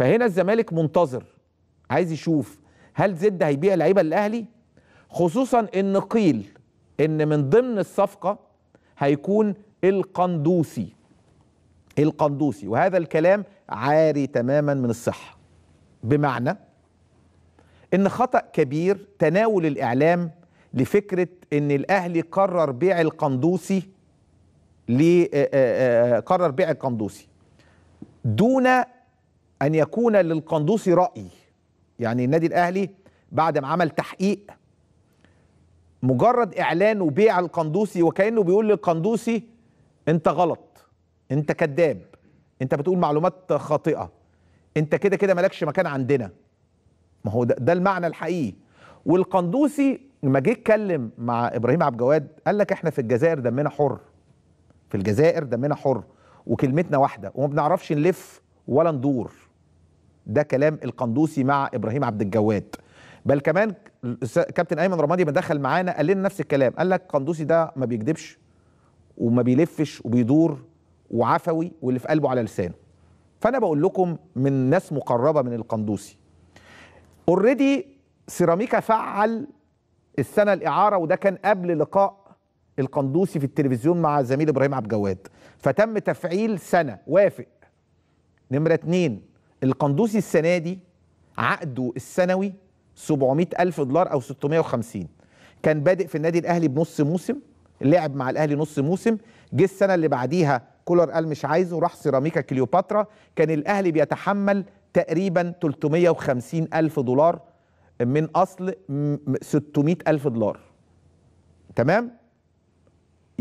فهنا الزمالك منتظر عايز يشوف هل زد هيبيع لعيبه للاهلي خصوصا ان قيل ان من ضمن الصفقه هيكون القندوسي القندوسي وهذا الكلام عاري تماما من الصحه بمعنى ان خطا كبير تناول الاعلام لفكره ان الاهلي قرر بيع القندوسي ل آه، آه، آه، قرر بيع القندوسي دون ان يكون للقندوسي راي يعني النادي الاهلي بعد ما عمل تحقيق مجرد اعلان وبيع القندوسي وكانه بيقول للقندوسي انت غلط انت كذاب انت بتقول معلومات خاطئه انت كده كده مالكش مكان عندنا ما هو ده, ده المعنى الحقيقي والقندوسي لما جه اتكلم مع ابراهيم عبد الجواد قال لك احنا في الجزائر دمنا حر في الجزائر دمنا حر وكلمتنا واحده وما بنعرفش نلف ولا ندور ده كلام القندوسي مع ابراهيم عبد الجواد بل كمان كابتن ايمن رمادي ما دخل معانا قال لنا نفس الكلام قال لك القندوسي ده ما بيكذبش وما بيلفش وبيدور وعفوي واللي في قلبه على لسانه فانا بقول لكم من ناس مقربه من القندوسي اوريدي سيراميكا فعل السنه الاعاره وده كان قبل لقاء القندوسي في التلفزيون مع زميل ابراهيم عبد الجواد فتم تفعيل سنه وافق نمره اتنين القندوسي السنه دي عقده السنوي 700 ألف دولار أو 650 كان بادئ في النادي الأهلي بنص موسم لعب مع الأهلي نص موسم جه السنة اللي بعديها كولر قال مش عايزه راح سيراميكا كليوباترا كان الأهلي بيتحمل تقريبا 350 ألف دولار من أصل 600 ألف دولار تمام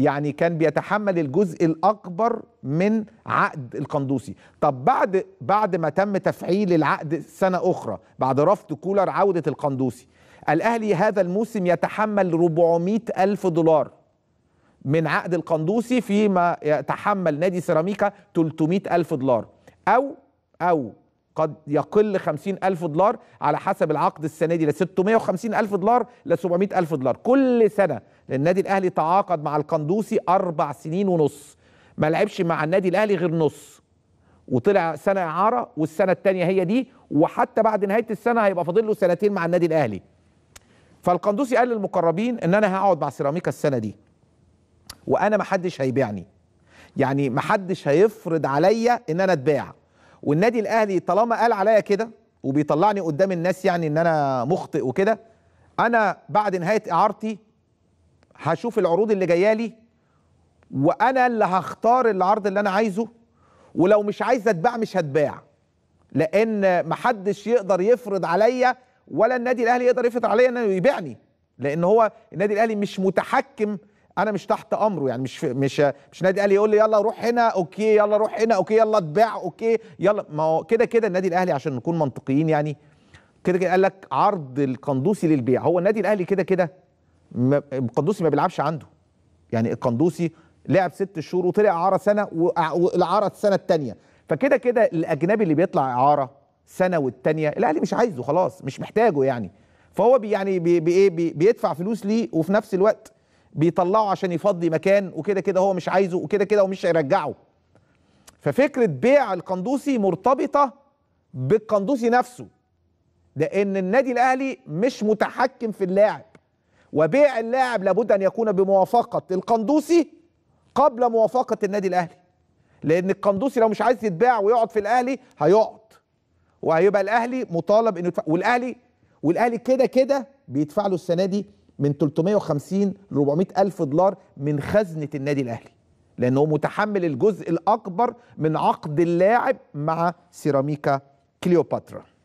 يعني كان بيتحمل الجزء الاكبر من عقد القندوسي طب بعد بعد ما تم تفعيل العقد سنه اخرى بعد رفض كولر عوده القندوسي الاهلي هذا الموسم يتحمل 400 الف دولار من عقد القندوسي فيما يتحمل نادي سيراميكا 300 الف دولار او او قد يقل 50 ألف دولار على حسب العقد السنة دي ل 650 ألف دولار ل 700 ألف دولار كل سنة للنادي الأهلي تعاقد مع القندوسي أربع سنين ونص ما لعبش مع النادي الأهلي غير نص وطلع سنة إعارة والسنة التانية هي دي وحتى بعد نهاية السنة هيبقى فاضل له سنتين مع النادي الأهلي فالقندوسي قال للمقربين ان انا هقعد مع سيراميكا السنه دي وانا ما حدش هيبيعني يعني ما حدش هيفرض عليا ان انا اتباع والنادي الاهلي طالما قال عليا كده وبيطلعني قدام الناس يعني ان انا مخطئ وكده انا بعد نهايه اعارتي هشوف العروض اللي جايه لي وانا اللي هختار العرض اللي انا عايزه ولو مش عايز اتباع مش هتباع لان محدش يقدر يفرض عليا ولا النادي الاهلي يقدر يفرض عليا انه يبيعني لان هو النادي الاهلي مش متحكم انا مش تحت امره يعني مش مش مش نادي الاهلي يقول لي يلا روح هنا اوكي يلا روح هنا اوكي يلا اتباع اوكي يلا ما هو كده كده النادي الاهلي عشان نكون منطقيين يعني كده كده قال لك عرض القندوسي للبيع هو النادي الاهلي كده كده القندوسي ما بيلعبش عنده يعني القندوسي لعب ست شهور وطلع اعاره سنه والاعاره السنه الثانيه فكده كده الاجنبي اللي بيطلع اعاره سنه والثانيه الاهلي مش عايزه خلاص مش محتاجه يعني فهو بي يعني بي بي إيه، بيدفع فلوس ليه وفي نفس الوقت بيطلعه عشان يفضي مكان وكده كده هو مش عايزه وكده كده ومش هيرجعه ففكرة بيع القندوسي مرتبطة بالقندوسي نفسه لأن النادي الأهلي مش متحكم في اللاعب وبيع اللاعب لابد أن يكون بموافقة القندوسي قبل موافقة النادي الأهلي لأن القندوسي لو مش عايز يتباع ويقعد في الأهلي هيقعد وهيبقى الأهلي مطالب إنه والأهلي والأهلي كده كده بيدفع له السنة دي من 350 ل 400 ألف دولار من خزنة النادي الأهلي لأنه متحمل الجزء الأكبر من عقد اللاعب مع سيراميكا كليوباترا